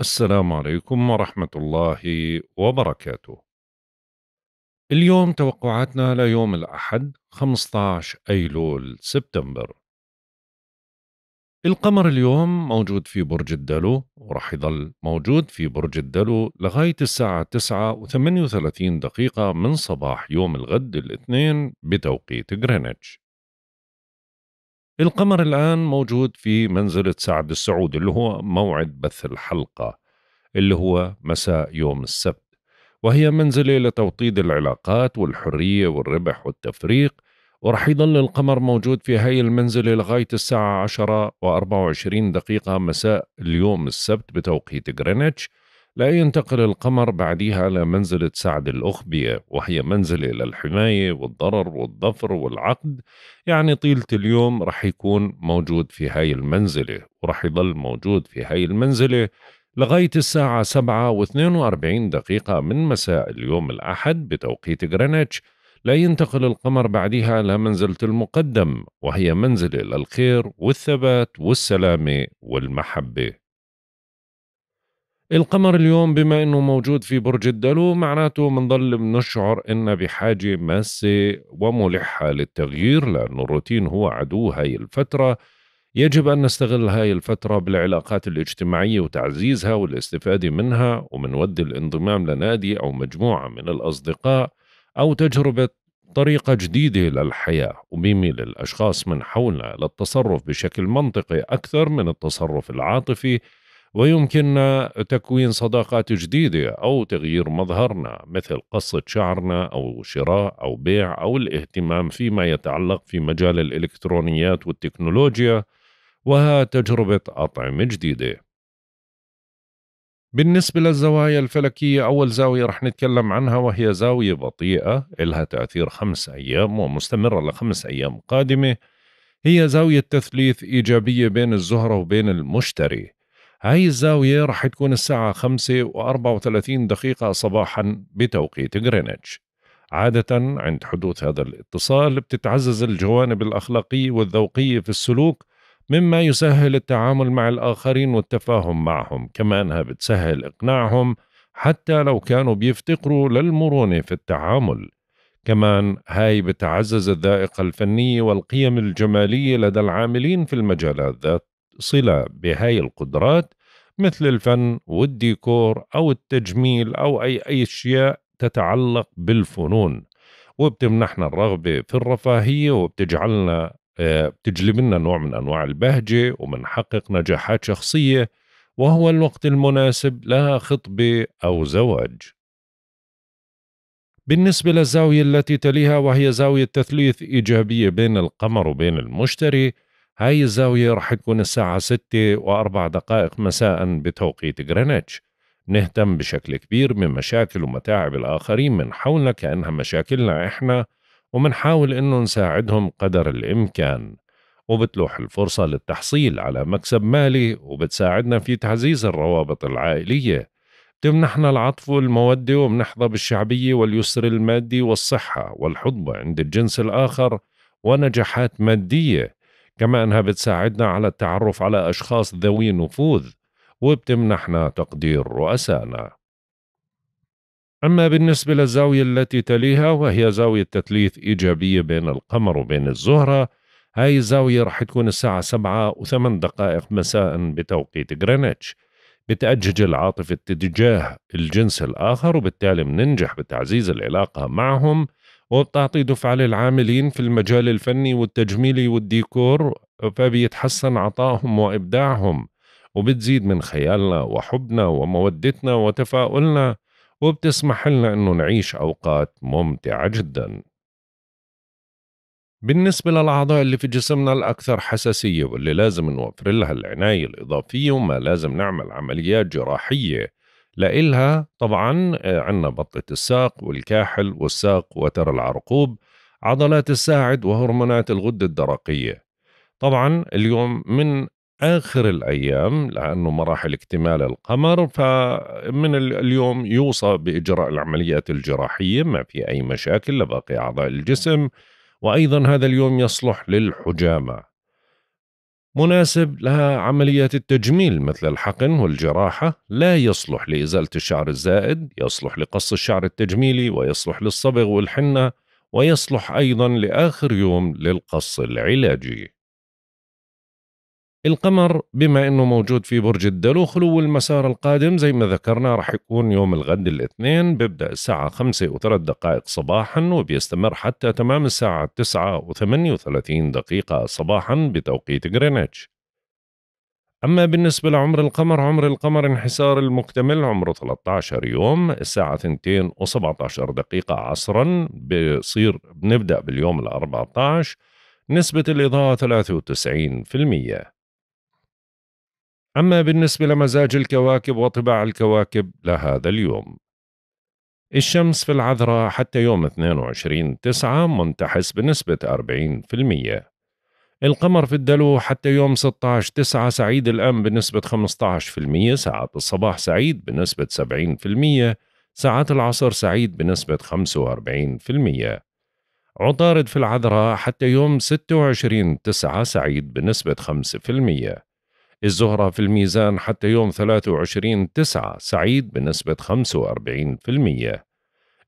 السلام عليكم ورحمة الله وبركاته. اليوم توقعاتنا ليوم الأحد 15 أيلول سبتمبر. القمر اليوم موجود في برج الدلو ورح يظل موجود في برج الدلو لغاية الساعة 9 و38 دقيقة من صباح يوم الغد الاثنين بتوقيت غرينتش. القمر الآن موجود في منزلة سعد السعود اللي هو موعد بث الحلقة اللي هو مساء يوم السبت وهي منزلة لتوطيد العلاقات والحرية والربح والتفريق ورح يضل القمر موجود في هاي المنزلة لغاية الساعة 10 و24 دقيقة مساء اليوم السبت بتوقيت غرينتش لا ينتقل القمر بعديها لمنزلة منزلة سعد الأخبية وهي منزلة للحماية والضرر والظفر والعقد يعني طيلة اليوم رح يكون موجود في هاي المنزلة ورح يضل موجود في هاي المنزلة لغاية الساعة 7 و 42 دقيقة من مساء اليوم الأحد بتوقيت غرينتش لا ينتقل القمر بعدها لمنزلة المقدم وهي منزلة للخير والثبات والسلامة والمحبة القمر اليوم بما انه موجود في برج الدلو معناته بنضل بنشعر ان بحاجه ماسه وملحه للتغيير لانه الروتين هو عدو هاي الفتره يجب ان نستغل هاي الفتره بالعلاقات الاجتماعيه وتعزيزها والاستفاده منها ومنود الانضمام لنادي او مجموعه من الاصدقاء او تجربه طريقة جديدة للحياة وبيميل الأشخاص من حولنا للتصرف بشكل منطقي أكثر من التصرف العاطفي ويمكننا تكوين صداقات جديدة أو تغيير مظهرنا مثل قصة شعرنا أو شراء أو بيع أو الاهتمام فيما يتعلق في مجال الإلكترونيات والتكنولوجيا وها تجربة أطعمة جديدة بالنسبة للزوايا الفلكية أول زاوية رح نتكلم عنها وهي زاوية بطيئة إلها تأثير خمس أيام ومستمرة لخمس أيام قادمة هي زاوية تثليث إيجابية بين الزهرة وبين المشتري هاي الزاوية رح تكون الساعة 5 و34 دقيقة صباحا بتوقيت غرينتش عادة عند حدوث هذا الاتصال بتتعزز الجوانب الأخلاقية والذوقية في السلوك مما يسهل التعامل مع الآخرين والتفاهم معهم كمانها بتسهل إقناعهم حتى لو كانوا بيفتقروا للمرونة في التعامل كمان هاي بتعزز الذائقة الفنية والقيم الجمالية لدى العاملين في المجالات ذات صلة بهاي القدرات مثل الفن والديكور أو التجميل أو أي أي أشياء تتعلق بالفنون وبتمنحنا الرغبة في الرفاهية وبتجعلنا آه، بتجلب لنا نوع من أنواع البهجة وبنحقق نجاحات شخصية وهو الوقت المناسب لخطبة أو زواج بالنسبة للزاوية التي تليها وهي زاوية تثليث إيجابية بين القمر وبين المشتري هاي الزاوية رح تكون الساعة ستة وأربع دقائق مساء بتوقيت غرينتش نهتم بشكل كبير من مشاكل ومتاعب الآخرين من حولنا كأنها مشاكلنا إحنا ومنحاول إنه نساعدهم قدر الإمكان وبتلوح الفرصة للتحصيل على مكسب مالي وبتساعدنا في تعزيز الروابط العائلية تمنحنا العطف والمودة ومنحظى بالشعبية واليسر المادي والصحة والحظ عند الجنس الآخر ونجاحات مادية كما أنها بتساعدنا على التعرف على أشخاص ذوي نفوذ وبتمنحنا تقدير رؤسائنا أما بالنسبة للزاوية التي تليها وهي زاوية تثليث إيجابية بين القمر وبين الزهرة هاي الزاوية رح تكون الساعة سبعة وثمان دقائق مساء بتوقيت غرينتش بتأجج العاطفة تجاه الجنس الآخر وبالتالي مننجح بتعزيز العلاقة معهم وبتعطي دفعة للعاملين في المجال الفني والتجميلي والديكور فبيتحسن عطائهم وإبداعهم وبتزيد من خيالنا وحبنا ومودتنا وتفاؤلنا وبتسمح لنا أنه نعيش أوقات ممتعة جدا بالنسبة للأعضاء اللي في جسمنا الأكثر حساسية واللي لازم نوفر لها العناية الإضافية وما لازم نعمل عمليات جراحية لإلها طبعا آه، عندنا بطة الساق والكاحل والساق وتر العرقوب عضلات الساعد وهرمونات الغدة الدرقية طبعا اليوم من آخر الأيام لأنه مراحل اكتمال القمر فمن اليوم يوصى بإجراء العمليات الجراحية ما في أي مشاكل لباقي أعضاء الجسم وأيضا هذا اليوم يصلح للحجامة مناسب لها عمليات التجميل مثل الحقن والجراحة لا يصلح لإزالة الشعر الزائد يصلح لقص الشعر التجميلي ويصلح للصبغ والحنة ويصلح أيضا لآخر يوم للقص العلاجي القمر بما انه موجود في برج الدلو خلو المسار القادم زي ما ذكرنا راح يكون يوم الغد الاثنين بيبدا الساعه خمسة وثلاث دقائق صباحا وبيستمر حتى تمام الساعه تسعة وثمانية وثلاثين دقيقه صباحا بتوقيت غرينتش أما بالنسبة لعمر القمر عمر القمر انحسار المكتمل عمره 13 يوم الساعة 2 و17 دقيقة عصرا بصير بنبدأ باليوم ال 14 نسبة الإضاءة 93% أما بالنسبة لمزاج الكواكب وطباع الكواكب لهذا اليوم الشمس في العذراء حتى يوم 22 تسعة منتحس بنسبة 40% القمر في الدلو حتى يوم 16 تسعة سعيد الآن بنسبة 15% ساعات الصباح سعيد بنسبة 70% ساعات العصر سعيد بنسبة 45% عطارد في العذراء حتى يوم 26 تسعة سعيد بنسبة 5% الزهرة في الميزان حتى يوم 23 تسعة سعيد بنسبة 45%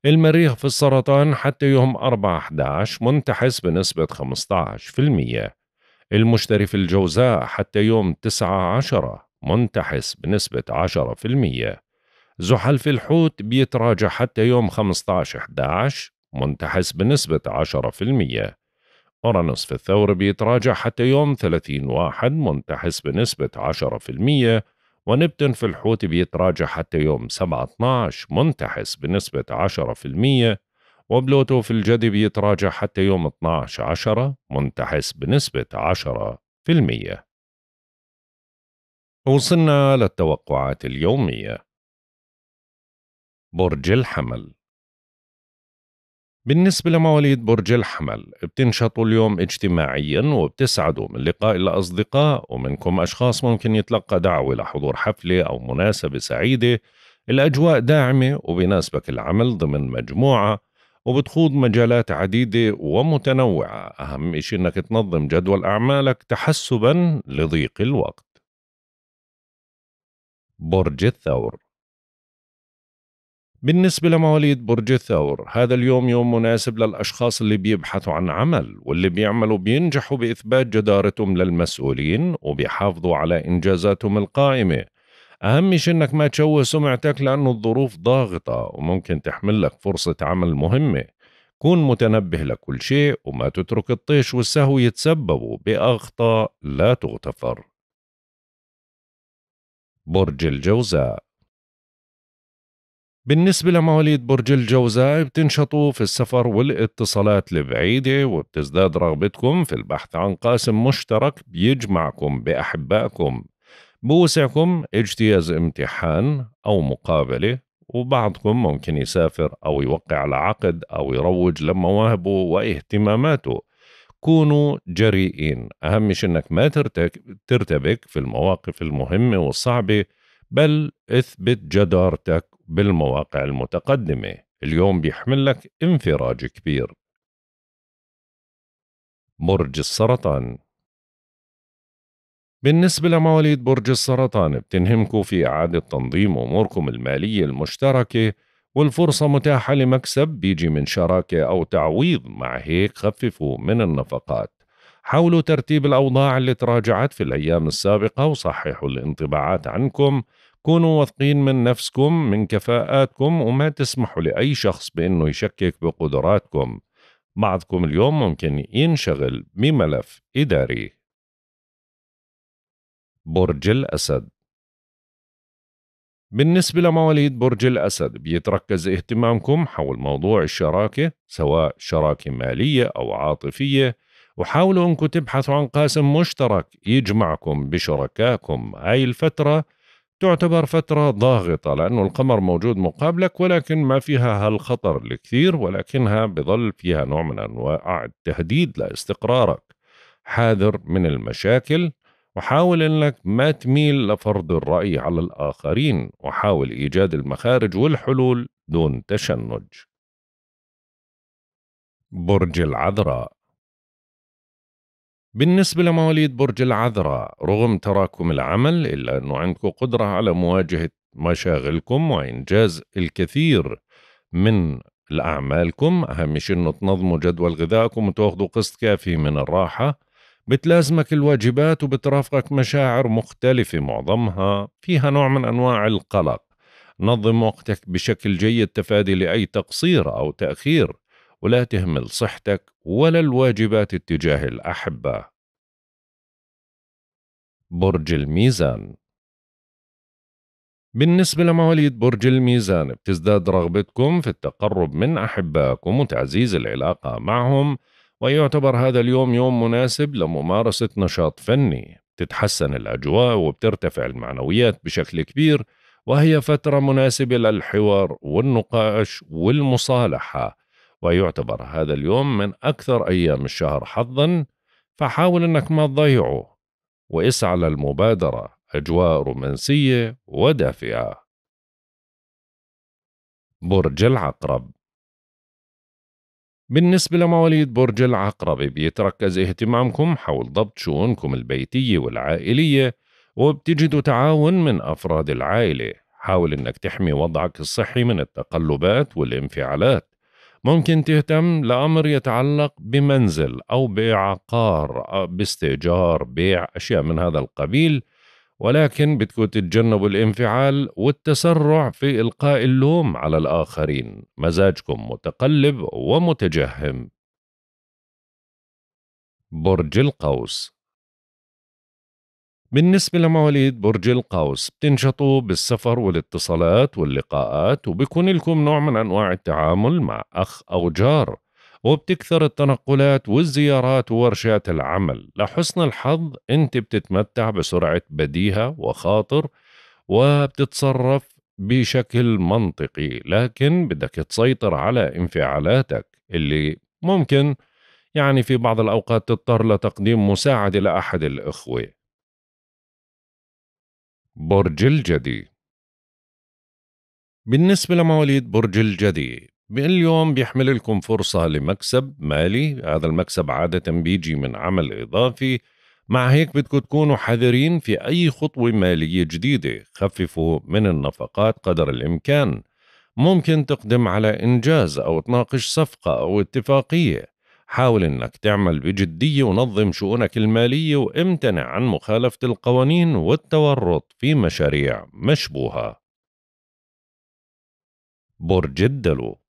المريخ في السرطان حتى يوم 4 11 منتحس بنسبة 15% المشتري في الجوزاء حتى يوم 9 10 منتحس بنسبة 10% زحل في الحوت بيتراجع حتى يوم 15 11 منتحس بنسبة 10% أورانوس في الثور بيتراجع حتى يوم 30 واحد منتحس بنسبة 10% ونبتون في الحوت بيتراجع حتى يوم 7 12 منتحس بنسبة 10% وبلوتو في الجدي بيتراجع حتى يوم 12 10 منتحس بنسبة 10% وصلنا للتوقعات اليومية برج الحمل بالنسبة لمواليد برج الحمل بتنشطوا اليوم اجتماعيا وبتسعدوا من لقاء الأصدقاء ومنكم أشخاص ممكن يتلقى دعوة لحضور حفلة أو مناسبة سعيدة الأجواء داعمة وبناسبك العمل ضمن مجموعة وبتخوض مجالات عديدة ومتنوعة أهم شيء أنك تنظم جدول أعمالك تحسبا لضيق الوقت برج الثور بالنسبة لمواليد برج الثور هذا اليوم يوم مناسب للأشخاص اللي بيبحثوا عن عمل واللي بيعملوا بينجحوا بإثبات جدارتهم للمسؤولين وبيحافظوا على إنجازاتهم القائمة أهم شيء إنك ما تشوه سمعتك لأنه الظروف ضاغطة وممكن تحمل لك فرصة عمل مهمة كون متنبه لكل شيء وما تترك الطيش والسهو يتسببوا بأخطاء لا تغتفر برج الجوزاء بالنسبة لمواليد برج الجوزاء بتنشطوا في السفر والاتصالات البعيدة وبتزداد رغبتكم في البحث عن قاسم مشترك بيجمعكم بأحبائكم بوسعكم اجتياز امتحان أو مقابلة وبعضكم ممكن يسافر أو يوقع على عقد أو يروج لمواهبه واهتماماته كونوا جريئين أهم شيء أنك ما ترتبك في المواقف المهمة والصعبة بل اثبت جدارتك بالمواقع المتقدمة اليوم بيحمل لك انفراج كبير برج السرطان بالنسبة لمواليد برج السرطان بتنهمكوا في إعادة تنظيم أموركم المالية المشتركة والفرصة متاحة لمكسب بيجي من شراكة أو تعويض مع هيك خففوا من النفقات حاولوا ترتيب الأوضاع اللي تراجعت في الأيام السابقة وصححوا الانطباعات عنكم كونوا واثقين من نفسكم من كفاءاتكم وما تسمحوا لأي شخص بأنه يشكك بقدراتكم بعضكم اليوم ممكن ينشغل بملف إداري برج الأسد بالنسبة لمواليد برج الأسد بيتركز اهتمامكم حول موضوع الشراكة سواء شراكة مالية أو عاطفية وحاولوا أنكم تبحثوا عن قاسم مشترك يجمعكم بشركائكم هاي الفترة تعتبر فترة ضاغطة لأنه القمر موجود مقابلك ولكن ما فيها هالخطر الكثير ولكنها بظل فيها نوع من أنواع التهديد لاستقرارك حاذر من المشاكل وحاول أنك ما تميل لفرض الرأي على الآخرين وحاول إيجاد المخارج والحلول دون تشنج برج العذراء بالنسبة لمواليد برج العذراء رغم تراكم العمل إلا أنه عندكم قدرة على مواجهة مشاغلكم وإنجاز الكثير من لأعمالكم أهم شيء أنه تنظموا جدول غذائكم وتاخذوا قسط كافي من الراحة بتلازمك الواجبات وبترافقك مشاعر مختلفة معظمها فيها نوع من أنواع القلق نظم وقتك بشكل جيد تفادي لأي تقصير أو تأخير ولا تهمل صحتك ولا الواجبات اتجاه الأحبة برج الميزان بالنسبة لمواليد برج الميزان بتزداد رغبتكم في التقرب من أحبائكم وتعزيز العلاقة معهم ويعتبر هذا اليوم يوم مناسب لممارسة نشاط فني تتحسن الأجواء وبترتفع المعنويات بشكل كبير وهي فترة مناسبة للحوار والنقاش والمصالحة ويعتبر هذا اليوم من أكثر أيام الشهر حظا فحاول أنك ما تضيعه واسعى للمبادرة أجواء رومانسية ودافئة برج العقرب بالنسبة لمواليد برج العقرب بيتركز اهتمامكم حول ضبط شؤونكم البيتية والعائلية وبتجدوا تعاون من أفراد العائلة حاول أنك تحمي وضعك الصحي من التقلبات والانفعالات ممكن تهتم لأمر يتعلق بمنزل أو بعقار أو باستئجار بيع أشياء من هذا القبيل ولكن بدكم تتجنبوا الانفعال والتسرع في إلقاء اللوم على الآخرين مزاجكم متقلب ومتجهم برج القوس بالنسبة لمواليد برج القوس بتنشطوا بالسفر والاتصالات واللقاءات وبكون لكم نوع من أنواع التعامل مع أخ أو جار وبتكثر التنقلات والزيارات وورشات العمل لحسن الحظ أنت بتتمتع بسرعة بديهة وخاطر وبتتصرف بشكل منطقي لكن بدك تسيطر على انفعالاتك اللي ممكن يعني في بعض الأوقات تضطر لتقديم مساعدة لأحد الإخوة برج الجدي بالنسبة لمواليد برج الجدي اليوم بيحمل لكم فرصة لمكسب مالي هذا المكسب عادة بيجي من عمل إضافي مع هيك بدكم تكونوا حذرين في أي خطوة مالية جديدة خففوا من النفقات قدر الإمكان ممكن تقدم على إنجاز أو تناقش صفقة أو اتفاقية حاول إنك تعمل بجدية ونظم شؤونك المالية وامتنع عن مخالفة القوانين والتورط في مشاريع مشبوهة. برج الدلو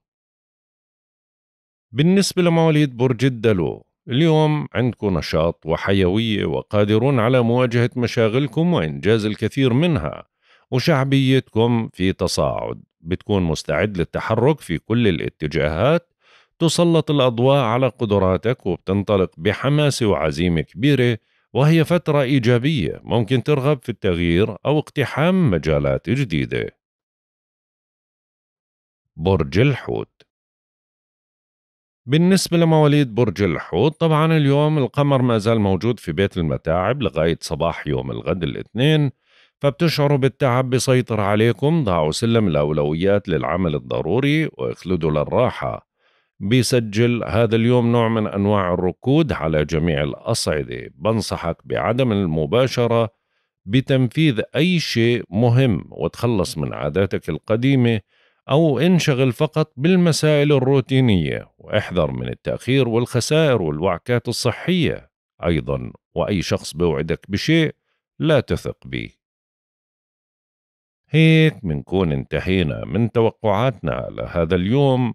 بالنسبة لمواليد برج الدلو اليوم عندكم نشاط وحيوية وقادرون على مواجهة مشاغلكم وإنجاز الكثير منها وشعبيتكم في تصاعد بتكون مستعد للتحرك في كل الاتجاهات تسلط الأضواء على قدراتك وبتنطلق بحماسة وعزيمة كبيرة وهي فترة إيجابية ممكن ترغب في التغيير أو اقتحام مجالات جديدة برج الحوت بالنسبة لمواليد برج الحوت طبعا اليوم القمر ما زال موجود في بيت المتاعب لغاية صباح يوم الغد الاثنين فبتشعروا بالتعب بيسيطر عليكم ضعوا سلم الأولويات للعمل الضروري واخلدوا للراحة بيسجل هذا اليوم نوع من انواع الركود على جميع الاصعده بنصحك بعدم المباشره بتنفيذ اي شيء مهم وتخلص من عاداتك القديمه او انشغل فقط بالمسائل الروتينيه واحذر من التاخير والخسائر والوعكات الصحيه ايضا واي شخص بوعدك بشيء لا تثق به هيك منكون انتهينا من توقعاتنا لهذا اليوم